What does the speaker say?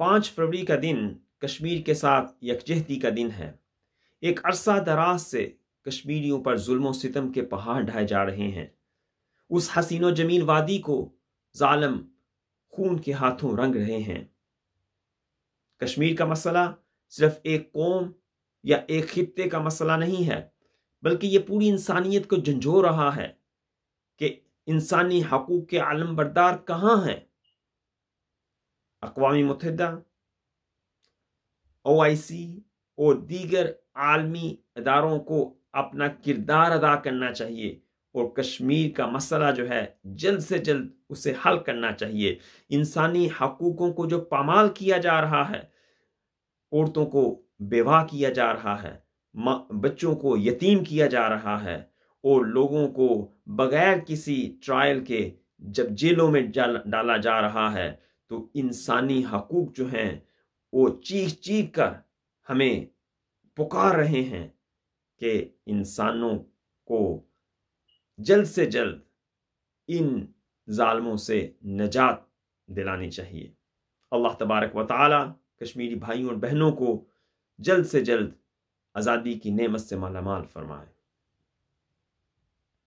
पाँच फरवरी का दिन कश्मीर के साथ यकजहती का दिन है एक अरसा दराज से कश्मीरियों पर जुल्म सितम के पहाड़ ढाए जा रहे हैं उस हसीनो जमीन वादी को जालम खून के हाथों रंग रहे हैं कश्मीर का मसला सिर्फ एक कौम या एक खत्ते का मसला नहीं है बल्कि ये पूरी इंसानियत को झंझो रहा है कि इंसानी हकूक़ के आलमबरदार कहाँ हैं अकवा मुतहद ओ आई सी और दीगर आलमी इदारों को अपना किरदार अदा करना चाहिए और कश्मीर का मसला जो है जल्द से जल्द उसे हल करना चाहिए इंसानी हकूक़ों को जो पामाल किया जा रहा है औरतों को बेवा किया जा रहा है बच्चों को यतीम किया जा रहा है और लोगों को बगैर किसी ट्रायल के जब जेलों में डाला जा रहा है तो इंसानी हकूक जो हैं वो चीख चीख कर हमें पुकार रहे हैं कि इंसानों को जल्द से जल्द इन जालमों से नजात दिलानी चाहिए अल्लाह तबारक व ताली कश्मीरी भाइयों और बहनों को जल्द से जल्द आज़ादी की नेमत से मालामाल फरमाए